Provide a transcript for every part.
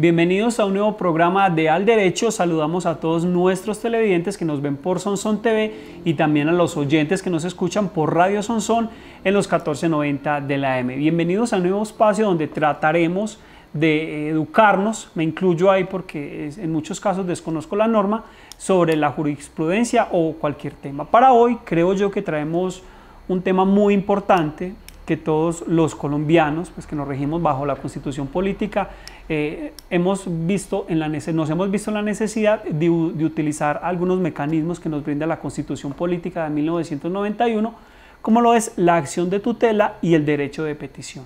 Bienvenidos a un nuevo programa de Al Derecho. Saludamos a todos nuestros televidentes que nos ven por Sonson TV y también a los oyentes que nos escuchan por Radio Sonson en los 1490 de la M. Bienvenidos a un nuevo espacio donde trataremos de educarnos, me incluyo ahí porque en muchos casos desconozco la norma, sobre la jurisprudencia o cualquier tema. Para hoy creo yo que traemos un tema muy importante que todos los colombianos, pues que nos regimos bajo la constitución política, eh, hemos visto en la, nos hemos visto en la necesidad de, de, utilizar algunos mecanismos que nos brinda la Constitución Política de 1991, como lo es la acción de tutela y el derecho de petición.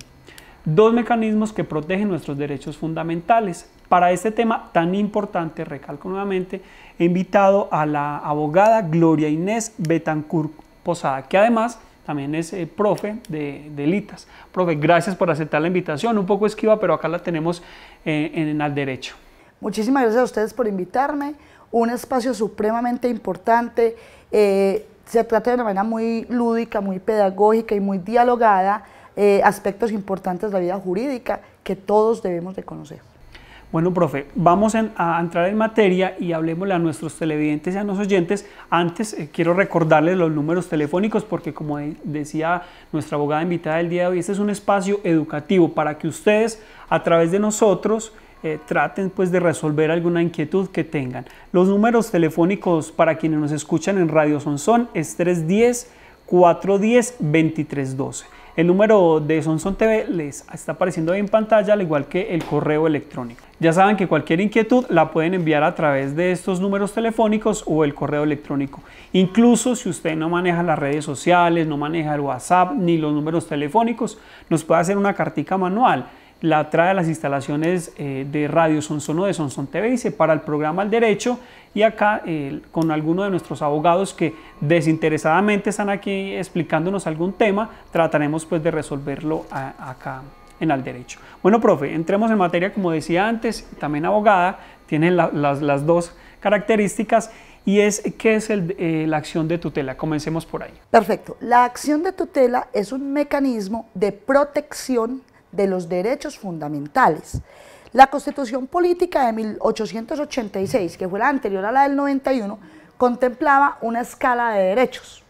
Dos mecanismos que protegen nuestros derechos fundamentales. Para este tema tan importante, recalco nuevamente, he invitado a la abogada Gloria Inés Betancourt Posada, que además también es eh, profe de, de, Litas. Profe, gracias por aceptar la invitación. Un poco esquiva, pero acá la tenemos eh, en, en al derecho. Muchísimas gracias a ustedes por invitarme. Un espacio supremamente importante. Eh, se trata de una manera muy lúdica, muy pedagógica y muy dialogada aspectos importantes de la vida jurídica que todos debemos de conocer. Bueno, profe, vamos a entrar en materia y hablemosle a nuestros televidentes y a nuestros oyentes. Antes eh, quiero recordarles los números telefónicos porque como decía nuestra abogada invitada del día de hoy, este es un espacio educativo para que ustedes a través de nosotros eh, traten pues de resolver alguna inquietud que tengan. Los números telefónicos para quienes nos escuchan en Radio Sonsón es 310 410 2312 el número de Sonson TV les está apareciendo ahí en pantalla, al igual que el correo electrónico. Ya saben que cualquier inquietud la pueden enviar a través de estos números telefónicos o el correo electrónico. Incluso si usted no maneja las redes sociales, no maneja el WhatsApp ni los números telefónicos, nos puede hacer una cartica manual la trae a las instalaciones eh, de Radio Sonsono de Sonson TV y para el programa al derecho y acá eh, con alguno de nuestros abogados que desinteresadamente están aquí explicándonos algún tema, trataremos pues de resolverlo acá en al derecho. Bueno, profe, entremos en materia, como decía antes, también abogada, tiene las, dos características y es qué es eh, la acción de tutela. Comencemos por ahí. Perfecto. La acción de tutela es un mecanismo de protección de los derechos fundamentales. La Constitución Política de 1886, que fue la anterior a la del 91, contemplaba una escala de derechos.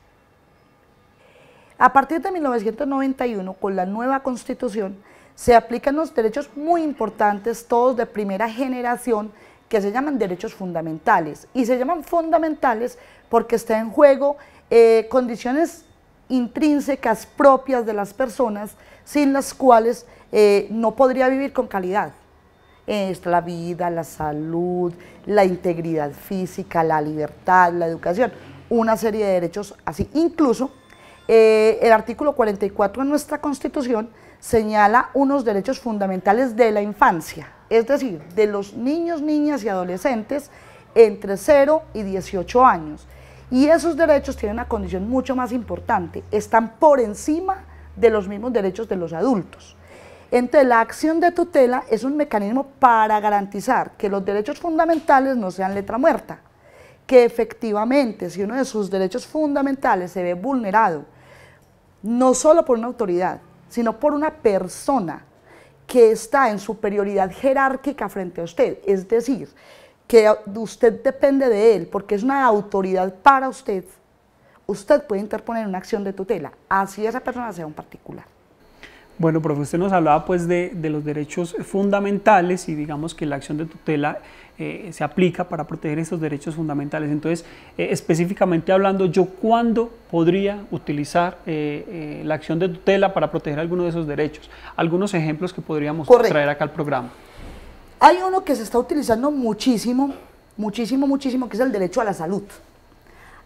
A partir de 1991, con la nueva Constitución, se aplican los derechos muy importantes, todos de primera generación, que se llaman derechos fundamentales. Y se llaman fundamentales porque está en juego eh, condiciones intrínsecas propias de las personas, sin las cuales eh, no podría vivir con calidad. Es la vida, la salud, la integridad física, la libertad, la educación, una serie de derechos así. Incluso eh, el artículo 44 de nuestra Constitución señala unos derechos fundamentales de la infancia, es decir, de los niños, niñas y adolescentes entre 0 y 18 años. Y esos derechos tienen una condición mucho más importante, están por encima de los mismos derechos de los adultos. Entonces, la acción de tutela es un mecanismo para garantizar que los derechos fundamentales no sean letra muerta, que efectivamente si uno de sus derechos fundamentales se ve vulnerado, no solo por una autoridad, sino por una persona que está en superioridad jerárquica frente a usted, es decir, que usted depende de él porque es una autoridad para usted, usted puede interponer una acción de tutela, así esa persona sea un particular. Bueno, profe, usted nos hablaba pues de, los derechos fundamentales y digamos que la acción de tutela eh, se aplica para proteger esos derechos fundamentales. Entonces, eh, específicamente hablando, ¿yo cuándo podría utilizar eh, la acción de tutela para proteger alguno de esos derechos? Algunos ejemplos que podríamos traer acá al programa. Hay uno que se está utilizando muchísimo, muchísimo, muchísimo, que es el derecho a la salud.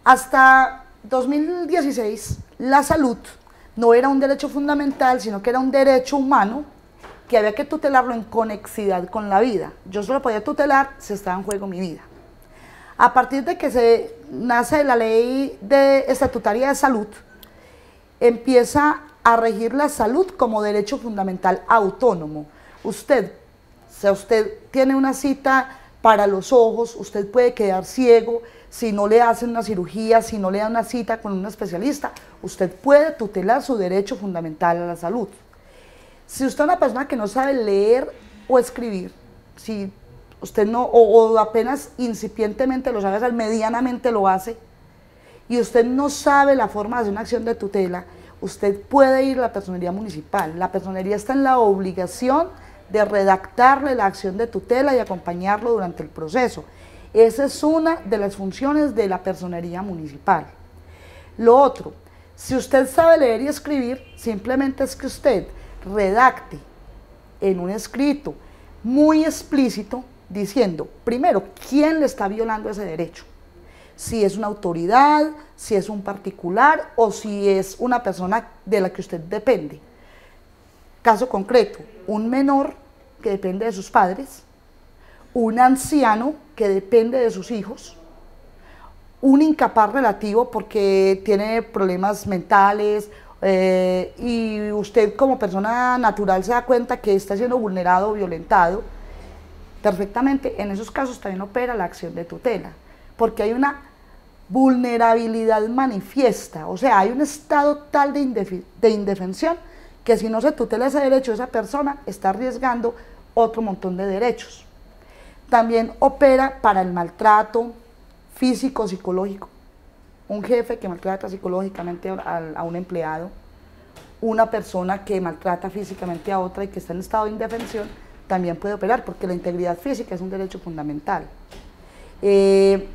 Hasta 2016 la salud no era un derecho fundamental, sino que era un derecho humano que había que tutelarlo en conexidad con la vida. Yo solo podía tutelar si estaba en juego mi vida. A partir de que se nace la ley de estatutaria de salud, empieza a regir la salud como derecho fundamental autónomo. Usted, si usted tiene una cita para los ojos, usted puede quedar ciego, si no le hacen una cirugía, si no le dan una cita con un especialista, usted puede tutelar su derecho fundamental a la salud. Si usted es una persona que no sabe leer o escribir, si usted no, o, apenas incipientemente lo sabe hacer, medianamente lo hace, y usted no sabe la forma de hacer una acción de tutela, usted puede ir a la personería municipal. La personería está en la obligación de redactarle la acción de tutela y acompañarlo durante el proceso. Esa es una de las funciones de la personería municipal. Lo otro, si usted sabe leer y escribir, simplemente es que usted redacte en un escrito muy explícito diciendo, primero, quién le está violando ese derecho. Si es una autoridad, si es un particular o si es una persona de la que usted depende. Caso concreto, un menor que depende de sus padres, un anciano que depende de sus hijos, un incapaz relativo porque tiene problemas mentales eh, y usted como persona natural se da cuenta que está siendo vulnerado o violentado, perfectamente, en esos casos también opera la acción de tutela, porque hay una vulnerabilidad manifiesta, o sea, hay un estado tal de, de indefensión que si no se tutela ese derecho de esa persona, está arriesgando otro montón de derechos. También opera para el maltrato físico-psicológico. Un jefe que maltrata psicológicamente a un empleado, una persona que maltrata físicamente a otra y que está en estado de indefensión, también puede operar, porque la integridad física es un derecho fundamental. Eh,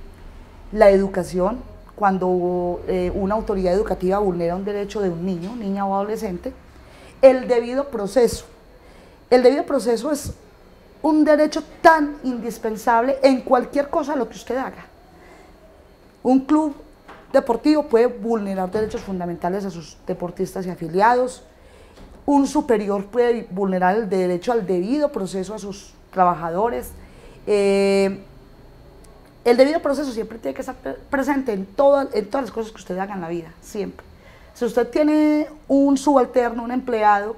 la educación, cuando eh, una autoridad educativa vulnera un derecho de un niño, niña o adolescente, el debido proceso. El debido proceso es un derecho tan indispensable en cualquier cosa lo que usted haga. Un club deportivo puede vulnerar derechos fundamentales a sus deportistas y afiliados. Un superior puede vulnerar el derecho al debido proceso a sus trabajadores. Eh, el debido proceso siempre tiene que estar presente en, en todas las cosas que usted haga en la vida, siempre. Si usted tiene un subalterno, un empleado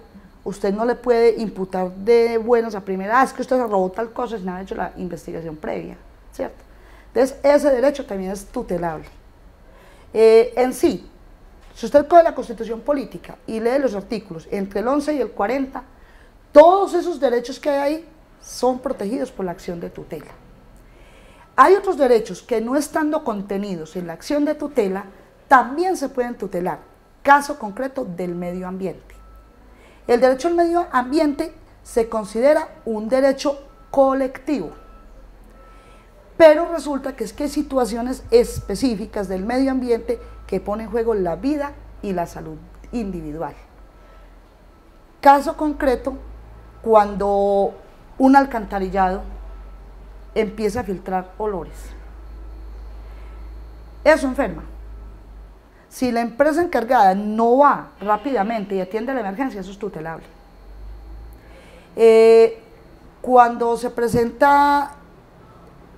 usted no le puede imputar de buenos a primera, ah, es que usted se robó tal cosa no haber hecho la investigación previa, ¿cierto? Entonces, ese derecho también es tutelable. Eh, en sí, si usted coge la Constitución Política y lee los artículos entre el 11 y el 40, todos esos derechos que hay ahí son protegidos por la acción de tutela. Hay otros derechos que no estando contenidos en la acción de tutela, también se pueden tutelar. Caso concreto del medio ambiente. El derecho al medio ambiente se considera un derecho colectivo. Pero resulta que es que hay situaciones específicas del medio ambiente que ponen en juego la vida y la salud individual. Caso concreto, cuando un alcantarillado empieza a filtrar olores. Eso enferma. Si la empresa encargada no va rápidamente y atiende la emergencia, eso es tutelable. Eh, cuando se presenta,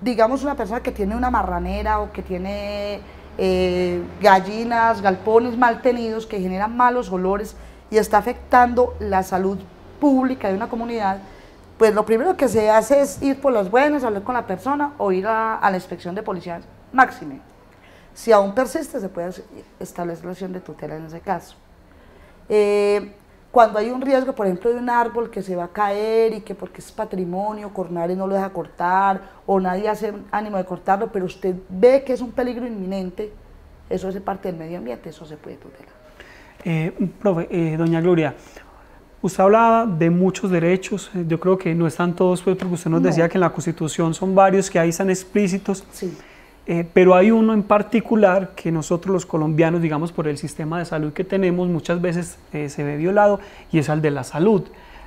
digamos, una persona que tiene una marranera o que tiene eh, gallinas, galpones maltenidos que generan malos olores y está afectando la salud pública de una comunidad, pues lo primero que se hace es ir por las buenas, hablar con la persona o ir a, la inspección de policías máxime. Si aún persiste, se puede establecer la acción de tutela en ese caso. Eh, cuando hay un riesgo, por ejemplo, de un árbol que se va a caer y que porque es patrimonio, Cornare no lo deja cortar o nadie hace ánimo de cortarlo, pero usted ve que es un peligro inminente, eso es parte del medio ambiente, eso se puede tutelar. Eh, profe, eh, doña Gloria, usted hablaba de muchos derechos, yo creo que no están todos, pues, porque usted nos decía que en la Constitución son varios que ahí están explícitos. Sí. Eh, pero hay uno en particular que nosotros los colombianos, digamos, por el sistema de salud que tenemos, muchas veces eh, se ve violado y es el de la salud.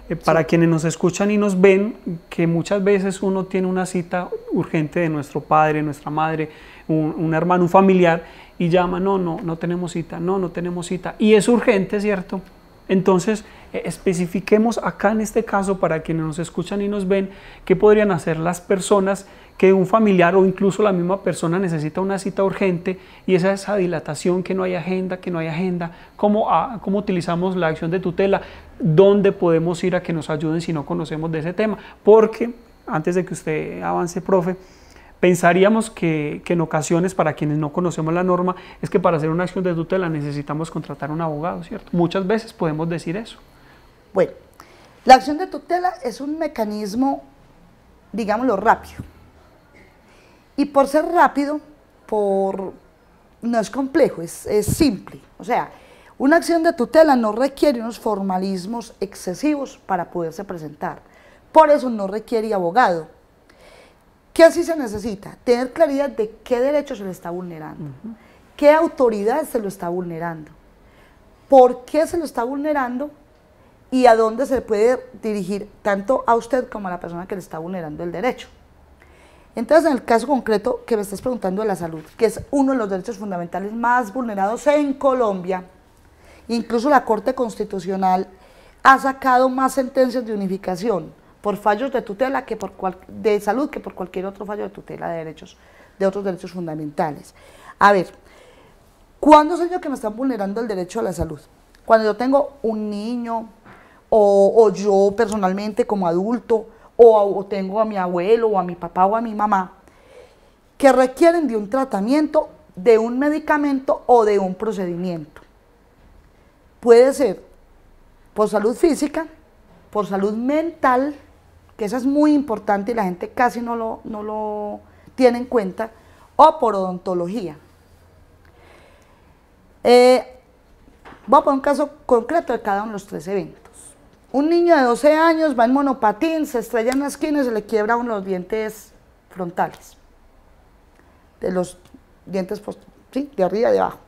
Eh, para quienes nos escuchan y nos ven, que muchas veces uno tiene una cita urgente de nuestro padre, nuestra madre, un, un, hermano, un familiar, y llama, no, no, no tenemos cita, no, no tenemos cita. Y es urgente, ¿cierto? Entonces, especifiquemos acá en este caso, para quienes nos escuchan y nos ven, qué podrían hacer las personas que un familiar o incluso la misma persona necesita una cita urgente y esa esa dilatación que no hay agenda, que no hay agenda, ah, cómo, utilizamos la acción de tutela, dónde podemos ir a que nos ayuden si no conocemos de ese tema, porque antes de que usted avance, profe, pensaríamos que, que, en ocasiones, para quienes no conocemos la norma, es que para hacer una acción de tutela necesitamos contratar un abogado, ¿cierto? Muchas veces podemos decir eso. Bueno, la acción de tutela es un mecanismo, digámoslo, rápido y por ser rápido, por... no es complejo, es, simple. O sea, una acción de tutela no requiere unos formalismos excesivos para poderse presentar. Por eso no requiere abogado. ¿Qué así se necesita? Tener claridad de qué derecho se le está vulnerando, qué autoridad se lo está vulnerando, por qué se lo está vulnerando y a dónde se puede dirigir tanto a usted como a la persona que le está vulnerando el derecho. Entonces, en el caso concreto que me estás preguntando de la salud, que es uno de los derechos fundamentales más vulnerados en Colombia, incluso la Corte Constitucional ha sacado más sentencias de unificación por fallos de tutela que por de salud que por cualquier otro fallo de tutela de derechos de otros derechos fundamentales. A ver, ¿cuándo sé yo que me están vulnerando el derecho a la salud? Cuando yo tengo un niño o yo personalmente como adulto o, tengo a mi abuelo o a mi papá o a mi mamá, que requieren de un tratamiento, de un medicamento o de un procedimiento. Puede ser por salud física, por salud mental, que esa es muy importante y la gente casi no lo, no lo tiene en cuenta, o por odontología. Eh, voy a poner un caso concreto de cada uno de los tres eventos. Un niño de 12 años va en monopatín, se estrella en la esquina y se le quiebra uno de los dientes frontales. De los dientes, sí, de arriba y de abajo.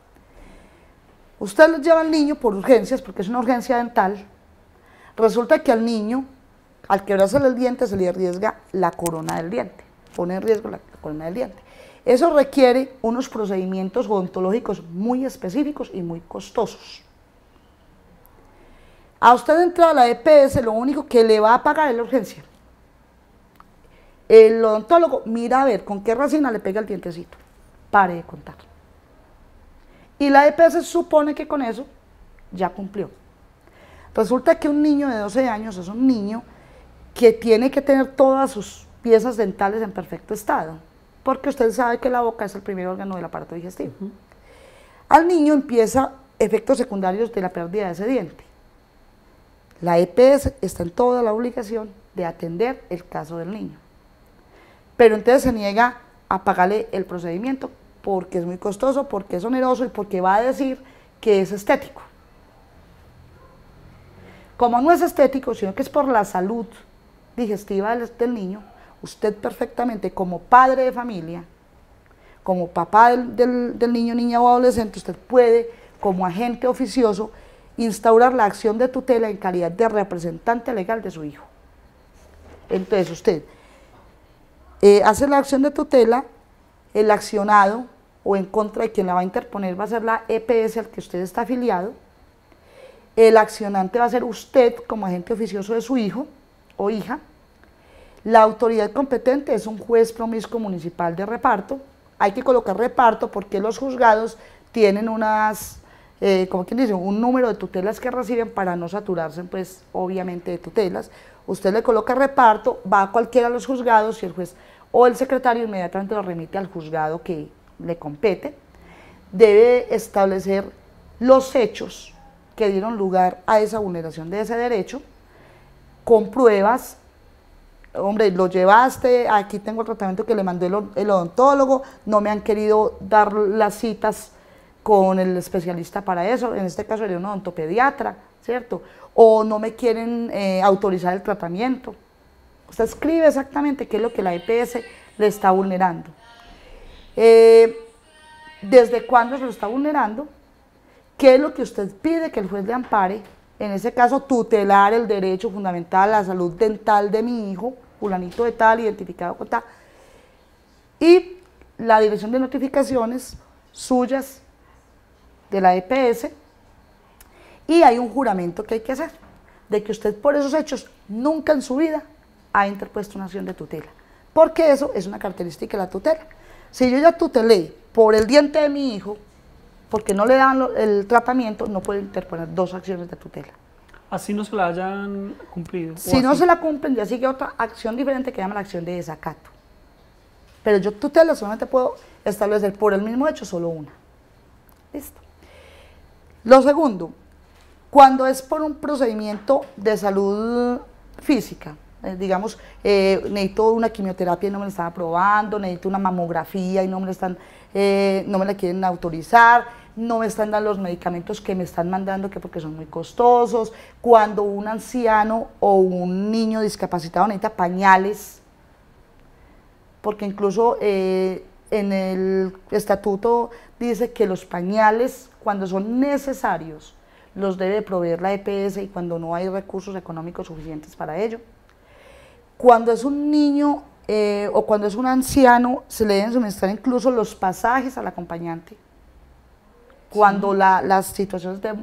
Usted lo lleva al niño por urgencias, porque es una urgencia dental. Resulta que al niño, al quebrarse el diente, se le arriesga la corona del diente. Pone en riesgo la corona del diente. Eso requiere unos procedimientos odontológicos muy específicos y muy costosos. A usted entra a la EPS, lo único que le va a pagar es la urgencia. El odontólogo mira a ver con qué racina le pega el dientecito. Pare de contar. Y la EPS supone que con eso ya cumplió. Resulta que un niño de 12 años es un niño que tiene que tener todas sus piezas dentales en perfecto estado, porque usted sabe que la boca es el primer órgano del aparato digestivo. Al niño empieza efectos secundarios de la pérdida de ese diente. La EPS está en toda la obligación de atender el caso del niño. Pero entonces se niega a pagarle el procedimiento porque es muy costoso, porque es oneroso y porque va a decir que es estético. Como no es estético, sino que es por la salud digestiva del, niño, usted perfectamente como padre de familia, como papá del, del niño, niña o adolescente, usted puede, como agente oficioso, instaurar la acción de tutela en calidad de representante legal de su hijo. Entonces usted eh, hace la acción de tutela, el accionado o en contra de quien la va a interponer va a ser la EPS al que usted está afiliado, el accionante va a ser usted como agente oficioso de su hijo o hija, la autoridad competente es un juez promiscuo municipal de reparto, hay que colocar reparto porque los juzgados tienen unas eh, como quien dice, un número de tutelas que reciben para no saturarse, pues, obviamente, de tutelas. Usted le coloca reparto, va a cualquiera de los juzgados y el juez o el secretario inmediatamente lo remite al juzgado que le compete. Debe establecer los hechos que dieron lugar a esa vulneración de ese derecho con pruebas hombre, lo llevaste, aquí tengo el tratamiento que le mandó el, odontólogo, no me han querido dar las citas con el especialista para eso, en este caso sería un odontopediatra, ¿cierto? O no me quieren eh, autorizar el tratamiento. Usted escribe exactamente qué es lo que la EPS le está vulnerando. Eh, ¿Desde cuándo se lo está vulnerando? ¿Qué es lo que usted pide que el juez le ampare? En ese caso, tutelar el derecho fundamental a la salud dental de mi hijo, fulanito de tal, identificado con tal. Y la dirección de notificaciones suyas de la EPS y hay un juramento que hay que hacer, de que usted por esos hechos nunca en su vida ha interpuesto una acción de tutela, porque eso es una característica de la tutela. Si yo ya tutelé por el diente de mi hijo, porque no le dan el tratamiento, no puede interponer dos acciones de tutela. Así no se la hayan cumplido. Si no se la cumplen, ya sigue otra acción diferente que llama la acción de desacato. Pero yo tutela solamente puedo establecer por el mismo hecho solo una. Listo. Lo segundo, cuando es por un procedimiento de salud física, eh, digamos, eh, necesito una quimioterapia y no me la están aprobando, necesito una mamografía y eh, no me la quieren autorizar, no me están dando los medicamentos que me están mandando que porque son muy costosos, cuando un anciano o un niño discapacitado necesita pañales, porque incluso en el estatuto dice que los pañales cuando son necesarios, los debe proveer la EPS y cuando no hay recursos económicos suficientes para ello. Cuando es un niño eh, o cuando es un anciano, se le deben suministrar incluso los pasajes al acompañante. Cuando las situaciones de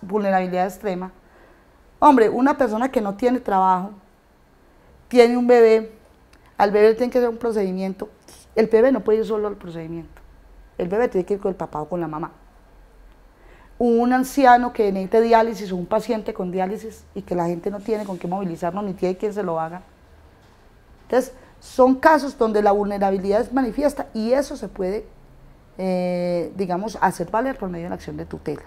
vulnerabilidad extrema. Hombre, una persona que no tiene trabajo, tiene un bebé, al bebé tiene que hacer un procedimiento. El bebé no puede ir solo al procedimiento. El bebé tiene que ir con el papá o con la mamá un anciano que necesita diálisis o un paciente con diálisis y que la gente no tiene con qué movilizarnos, ni tiene quien se lo haga. Entonces, son casos donde la vulnerabilidad es manifiesta y eso se puede, eh, digamos, hacer valer por medio de la acción de tutela.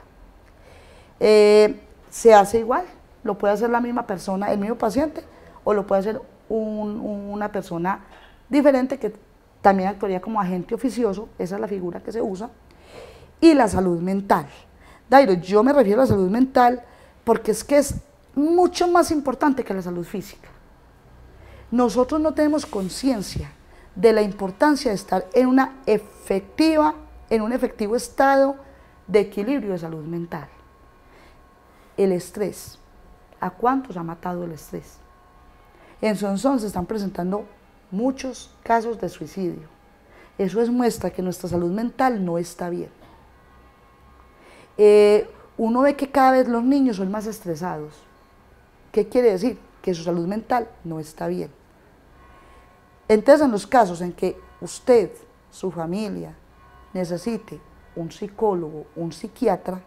Eh, se hace igual, lo puede hacer la misma persona, el mismo paciente, o lo puede hacer una persona diferente que también actuaría como agente oficioso, esa es la figura que se usa, y la salud mental. Dairo, yo me refiero a la salud mental porque es que es mucho más importante que la salud física. Nosotros no tenemos conciencia de la importancia de estar en una efectiva, en un efectivo estado de equilibrio de salud mental. El estrés. ¿A cuántos ha matado el estrés? En Sonsón se están presentando muchos casos de suicidio. Eso es muestra que nuestra salud mental no está bien. Eh, uno ve que cada vez los niños son más estresados. ¿Qué quiere decir? Que su salud mental no está bien. Entonces, en los casos en que usted, su familia, necesite un psicólogo, un psiquiatra,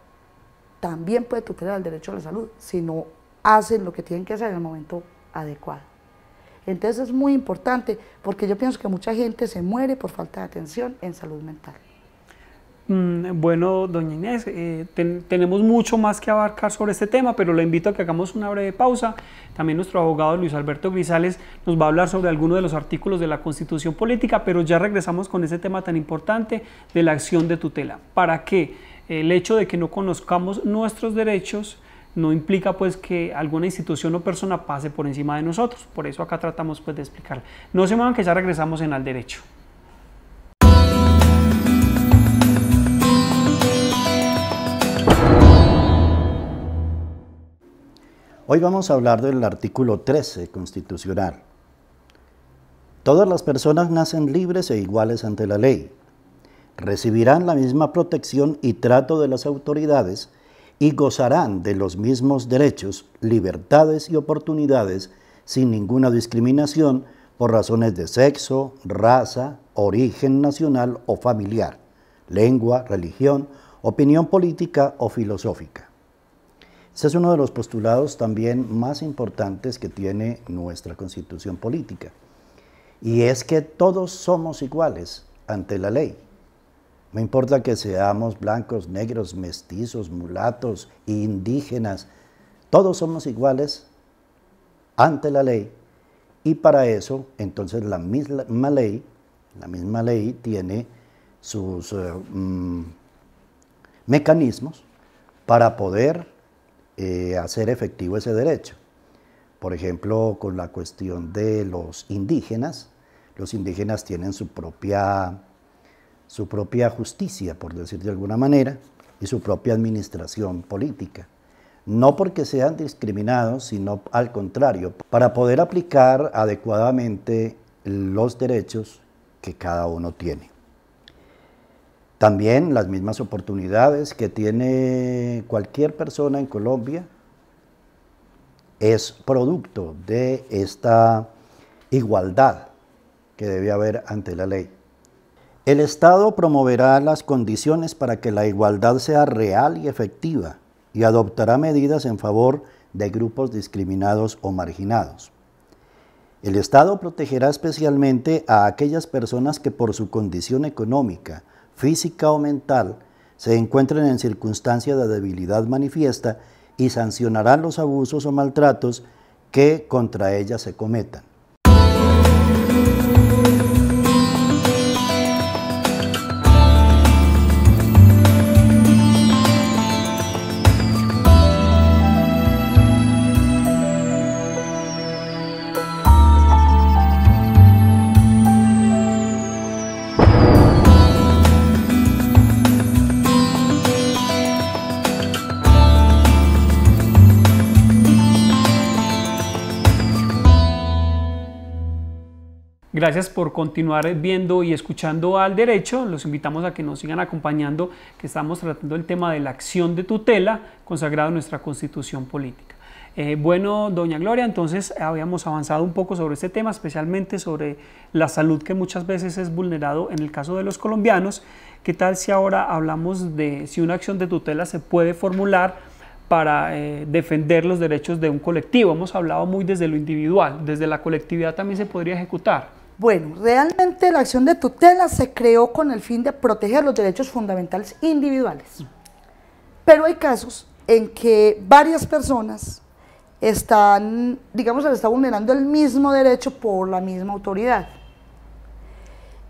también puede tutelar el derecho a la salud si no hacen lo que tienen que hacer en el momento adecuado. Entonces es muy importante porque yo pienso que mucha gente se muere por falta de atención en salud mental. Mm, bueno, doña Inés, eh, tenemos mucho más que abarcar sobre este tema, pero le invito a que hagamos una breve pausa. También nuestro abogado Luis Alberto Grisales nos va a hablar sobre algunos de los artículos de la Constitución Política, pero ya regresamos con ese tema tan importante de la acción de tutela. ¿Para qué? El hecho de que no conozcamos nuestros derechos no implica pues que alguna institución o persona pase por encima de nosotros. Por eso acá tratamos pues de explicar. No se muevan que ya regresamos en Al Derecho. Hoy vamos a hablar del artículo 13 constitucional. Todas las personas nacen libres e iguales ante la ley. Recibirán la misma protección y trato de las autoridades y gozarán de los mismos derechos, libertades y oportunidades sin ninguna discriminación por razones de sexo, raza, origen nacional o familiar, lengua, religión, opinión política o filosófica. Ese es uno de los postulados también más importantes que tiene nuestra constitución política. Y es que todos somos iguales ante la ley. No importa que seamos blancos, negros, mestizos, mulatos, indígenas, todos somos iguales ante la ley. Y para eso, entonces, la misma ley, la misma ley tiene sus eh, mm, mecanismos para poder eh, hacer efectivo ese derecho. Por ejemplo, con la cuestión de los indígenas, los indígenas tienen su propia, su propia justicia, por decir de alguna manera, y su propia administración política. No porque sean discriminados, sino al contrario, para poder aplicar adecuadamente los derechos que cada uno tiene. También las mismas oportunidades que tiene cualquier persona en Colombia es producto de esta igualdad que debe haber ante la ley. El Estado promoverá las condiciones para que la igualdad sea real y efectiva y adoptará medidas en favor de grupos discriminados o marginados. El Estado protegerá especialmente a aquellas personas que por su condición económica, física o mental, se encuentren en circunstancias de debilidad manifiesta y sancionarán los abusos o maltratos que contra ellas se cometan. Gracias por continuar viendo y escuchando al derecho. Los invitamos a que nos sigan acompañando, que estamos tratando el tema de la acción de tutela consagrado en nuestra constitución política. Eh, bueno, doña Gloria, entonces habíamos avanzado un poco sobre este tema, especialmente sobre la salud que muchas veces es vulnerado en el caso de los colombianos. ¿Qué tal si ahora hablamos de si una acción de tutela se puede formular para eh, defender los derechos de un colectivo? Hemos hablado muy desde lo individual, desde la colectividad también se podría ejecutar. Bueno, realmente la acción de tutela se creó con el fin de proteger los derechos fundamentales individuales. Pero hay casos en que varias personas están, digamos, se les está vulnerando el mismo derecho por la misma autoridad.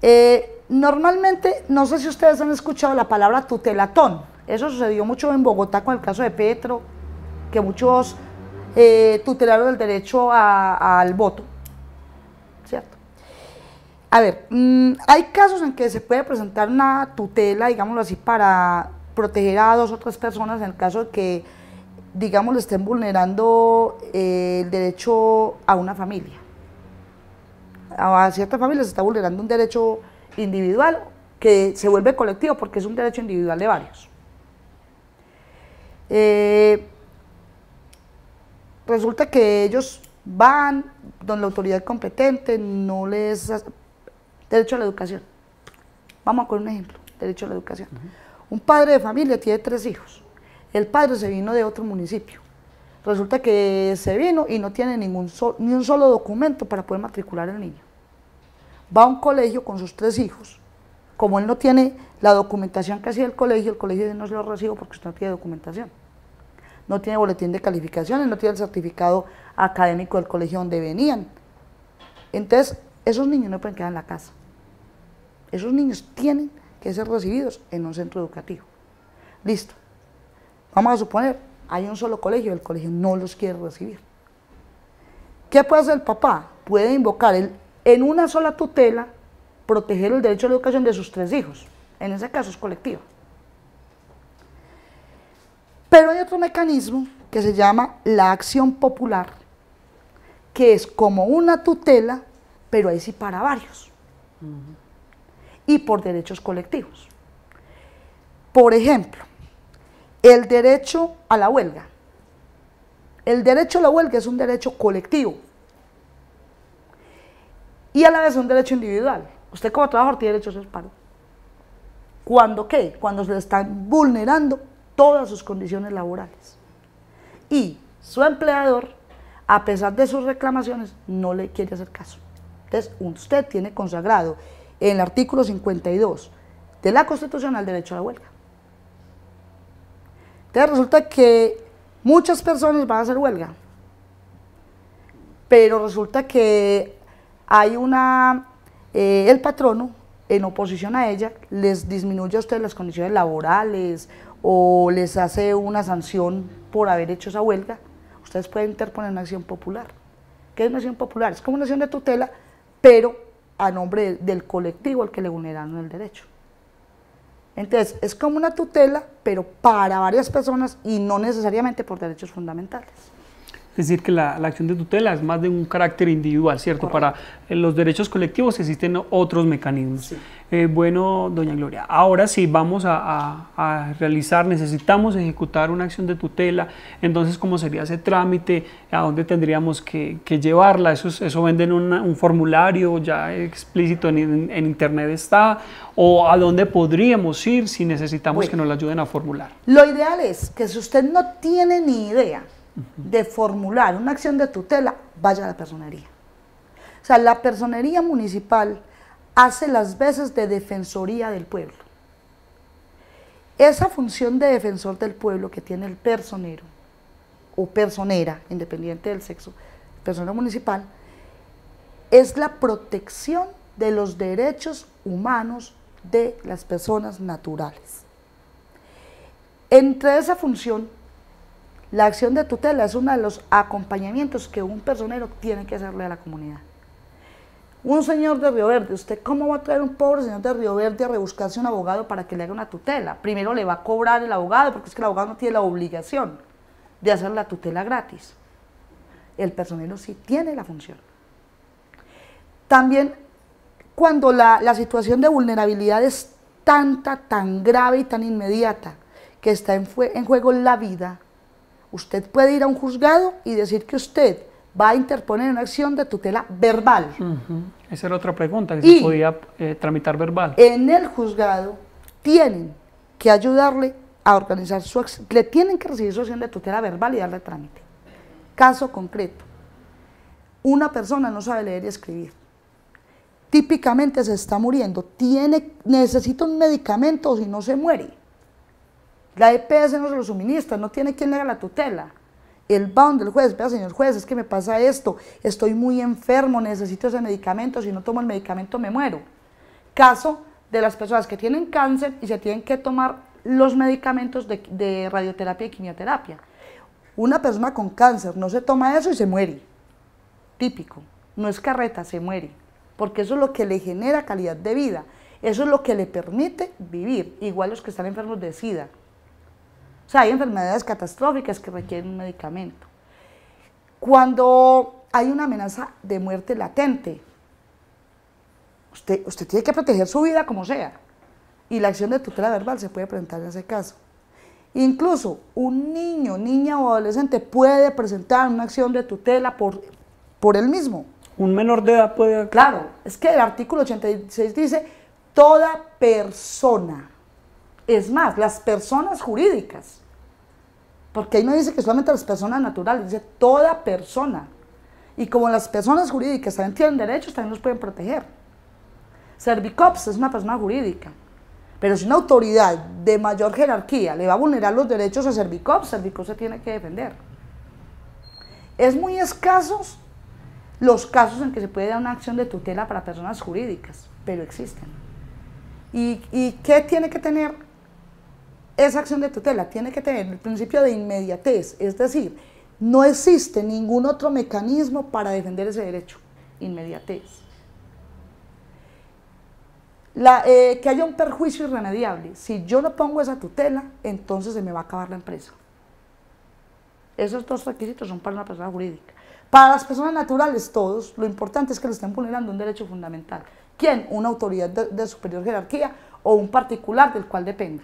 Eh, normalmente, no sé si ustedes han escuchado la palabra tutelatón. Eso sucedió mucho en Bogotá con el caso de Petro, que muchos eh, tutelaron el derecho al voto. A ver, mm, hay casos en que se puede presentar una tutela, digámoslo así, para proteger a dos o tres personas en el caso de que, digamos, le estén vulnerando eh, el derecho a una familia. A ciertas familias se está vulnerando un derecho individual que se vuelve colectivo porque es un derecho individual de varios. Eh, resulta que ellos van donde la autoridad competente no les Derecho a la educación. Vamos a poner un ejemplo, derecho a la educación. Un padre de familia tiene tres hijos. El padre se vino de otro municipio. Resulta que se vino y no tiene ningún ni un solo documento para poder matricular al niño. Va a un colegio con sus tres hijos. Como él no tiene la documentación que hacía el colegio, el colegio no se lo recibo porque usted no tiene documentación. No tiene boletín de calificaciones, no tiene el certificado académico del colegio donde venían. Entonces, esos niños no pueden quedar en la casa. Esos niños tienen que ser recibidos en un centro educativo. Listo. Vamos a suponer, hay un solo colegio, el colegio no los quiere recibir. ¿Qué puede hacer el papá? Puede invocar el, en una sola tutela proteger el derecho a la educación de sus tres hijos. En ese caso es colectivo. Pero hay otro mecanismo que se llama la acción popular, que es como una tutela, pero ahí sí para varios y por derechos colectivos. Por ejemplo, el derecho a la huelga. El derecho a la huelga es un derecho colectivo y a la vez un derecho individual. Usted como trabajador tiene derecho a ser paro. ¿Cuándo qué? Cuando se le están vulnerando todas sus condiciones laborales. Y su empleador, a pesar de sus reclamaciones, no le quiere hacer caso. Entonces, usted tiene consagrado en el artículo 52 de la Constitución al derecho a la huelga. Entonces resulta que muchas personas van a hacer huelga, pero resulta que hay una, eh, el patrono en oposición a ella les disminuye a ustedes las condiciones laborales o les hace una sanción por haber hecho esa huelga, ustedes pueden interponer una acción popular. ¿Qué es una acción popular? Es como una acción de tutela, pero a nombre del colectivo al que le vulneraron el derecho. Entonces, es como una tutela, pero para varias personas y no necesariamente por derechos fundamentales. Es decir, que la, acción de tutela es más de un carácter individual, ¿cierto? Para eh, los derechos colectivos existen otros mecanismos. Eh, bueno, doña Gloria, ahora sí vamos a, realizar, necesitamos ejecutar una acción de tutela, entonces ¿cómo sería ese trámite? ¿A dónde tendríamos que, llevarla? ¿Eso, eso venden un formulario ya explícito en, internet está? ¿O a dónde podríamos ir si necesitamos que nos la ayuden a formular? Lo ideal es que si usted no tiene ni idea, de formular una acción de tutela, vaya a la personería. O sea, la personería municipal hace las veces de defensoría del pueblo. Esa función de defensor del pueblo que tiene el personero o personera, independiente del sexo, personero municipal, es la protección de los derechos humanos de las personas naturales. Entre esa función la acción de tutela es uno de los acompañamientos que un personero tiene que hacerle a la comunidad. Un señor de Río Verde, ¿usted cómo va a traer un pobre señor de Río Verde a rebuscarse un abogado para que le haga una tutela? Primero le va a cobrar el abogado porque es que el abogado no tiene la obligación de hacer la tutela gratis. El personero sí tiene la función. También cuando la, situación de vulnerabilidad es tanta, tan grave y tan inmediata que está en, en juego la vida Usted puede ir a un juzgado y decir que usted va a interponer una acción de tutela verbal. Esa era otra pregunta, que se podía eh, tramitar verbal. En el juzgado tienen que ayudarle a organizar su le tienen que recibir su acción de tutela verbal y darle trámite. Caso concreto, una persona no sabe leer y escribir, típicamente se está muriendo, tiene, necesita un medicamento si no se muere. La EPS no se lo suministra, no tiene quien le haga la tutela. El bound del juez, vea señor juez, es que me pasa esto, estoy muy enfermo, necesito ese medicamento, si no tomo el medicamento me muero. Caso de las personas que tienen cáncer y se tienen que tomar los medicamentos de, de radioterapia y quimioterapia. Una persona con cáncer no se toma eso y se muere. Típico. No es carreta, se muere. Porque eso es lo que le genera calidad de vida. Eso es lo que le permite vivir. Igual los que están enfermos de SIDA. O sea, hay enfermedades catastróficas que requieren un medicamento. Cuando hay una amenaza de muerte latente, usted, tiene que proteger su vida como sea. Y la acción de tutela verbal se puede presentar en ese caso. Incluso un niño, niña o adolescente puede presentar una acción de tutela por, por él mismo. Un menor de edad puede... Claro, es que el artículo 86 dice, toda persona es más, las personas jurídicas, porque ahí no dice que solamente las personas naturales, dice toda persona. Y como las personas jurídicas también tienen derechos, también los pueden proteger. Servicops es una persona jurídica, pero si una autoridad de mayor jerarquía le va a vulnerar los derechos a Servicops, Servicops se tiene que defender. Es muy escasos los casos en que se puede dar una acción de tutela para personas jurídicas, pero existen. ¿Y, y qué tiene que tener esa acción de tutela tiene que tener el principio de inmediatez, es decir, no existe ningún otro mecanismo para defender ese derecho, inmediatez. Eh, que haya un perjuicio irremediable. Si yo no pongo esa tutela, entonces se me va a acabar la empresa. Esos dos requisitos son para una persona jurídica. Para las personas naturales, todos, lo importante es que le estén vulnerando un derecho fundamental. ¿Quién? Una autoridad de superior jerarquía o un particular del cual dependa.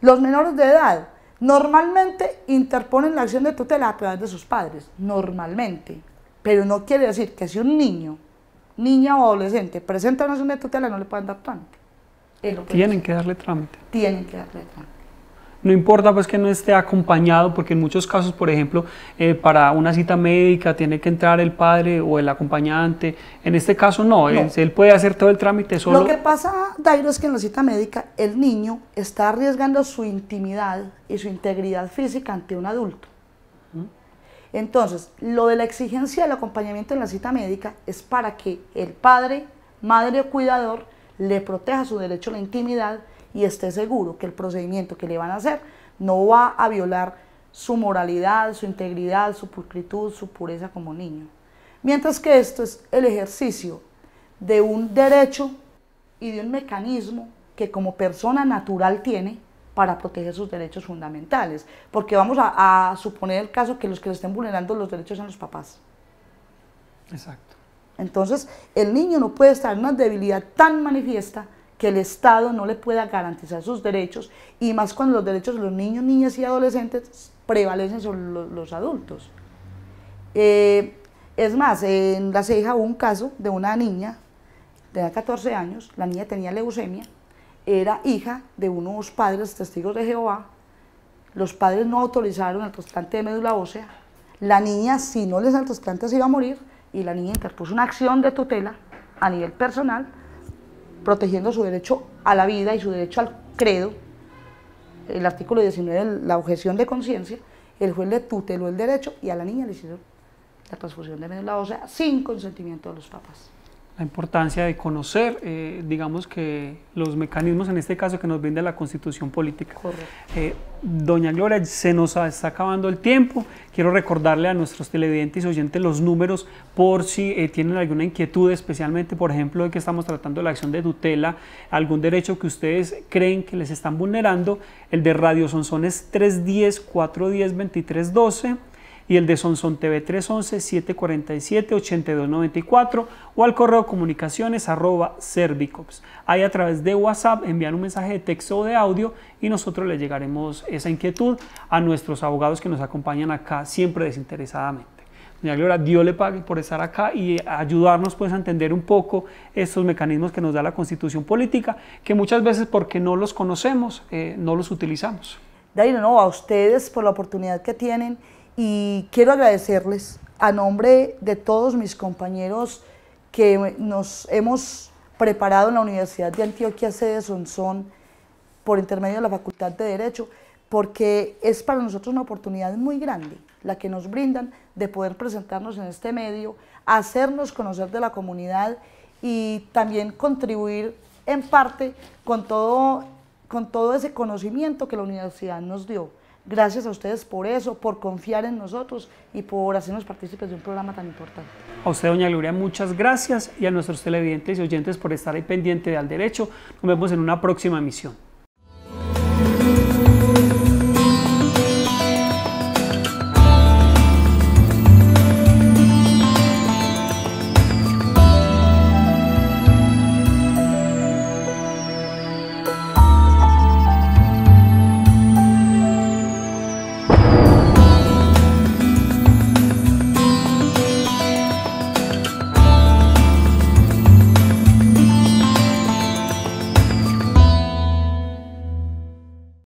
Los menores de edad normalmente interponen la acción de tutela a través de sus padres, normalmente. Pero no quiere decir que si un niño, niña o adolescente presenta una acción de tutela no le puedan dar trámite. Tienen que darle trámite. Tienen que darle trámite. No importa pues que no esté acompañado, porque en muchos casos, por ejemplo, eh, para una cita médica tiene que entrar el padre o el acompañante. En este caso no, él, puede hacer todo el trámite solo. Lo que pasa, Dairo, es que en la cita médica el niño está arriesgando su intimidad y su integridad física ante un adulto. Entonces, lo de la exigencia del acompañamiento en la cita médica es para que el padre, madre o cuidador le proteja su derecho a la intimidad y esté seguro que el procedimiento que le van a hacer no va a violar su moralidad, su integridad, su pulcritud, su pureza como niño. Mientras que esto es el ejercicio de un derecho y de un mecanismo que como persona natural tiene para proteger sus derechos fundamentales. Porque vamos a, a, suponer el caso que los que le estén vulnerando los derechos son los papás. Exacto. Entonces, el niño no puede estar en una debilidad tan manifiesta que el Estado no le pueda garantizar sus derechos, y más cuando los derechos de los niños, niñas y adolescentes prevalecen sobre los, adultos. Eh, es más, en la ceja hubo un caso de una niña, de 14 años, la niña tenía leucemia, era hija de unos padres testigos de Jehová, los padres no autorizaron el trasplante de médula ósea, la niña si no les dan trasplante se iba a morir y la niña interpuso una acción de tutela a nivel personal protegiendo su derecho a la vida y su derecho al credo, el artículo 19 la objeción de conciencia, el juez le tuteló el derecho y a la niña le hicieron la transfusión de o ósea sin consentimiento de los papás la importancia de conocer, eh, digamos que los mecanismos en este caso que nos brinda la constitución política. Eh, doña Gloria, se nos está acabando el tiempo. Quiero recordarle a nuestros televidentes y oyentes los números por si eh, tienen alguna inquietud, especialmente, por ejemplo, de que estamos tratando la acción de tutela, algún derecho que ustedes creen que les están vulnerando. El de Radio Sonsón 310-410-2312 y el de Sonson TV 311-747-8294 o al correo comunicaciones arroba cervicops. Ahí a través de WhatsApp envían un mensaje de texto o de audio y nosotros le llegaremos esa inquietud a nuestros abogados que nos acompañan acá siempre desinteresadamente. Doña Gloria, Dios le pague por estar acá y ayudarnos pues a entender un poco estos mecanismos que nos da la constitución política, que muchas veces porque no los conocemos, eh, no los utilizamos. Dairo, no, a ustedes por la oportunidad que tienen y quiero agradecerles a nombre de todos mis compañeros que nos hemos preparado en la Universidad de Antioquia sede Sonsón por intermedio de la Facultad de Derecho, porque es para nosotros una oportunidad muy grande la que nos brindan de poder presentarnos en este medio, hacernos conocer de la comunidad y también contribuir en parte con todo, con todo ese conocimiento que la universidad nos dio. Gracias a ustedes por eso, por confiar en nosotros y por hacernos partícipes de un programa tan importante. A usted, doña Gloria, muchas gracias y a nuestros televidentes y oyentes por estar ahí pendiente de Al Derecho. Nos vemos en una próxima emisión.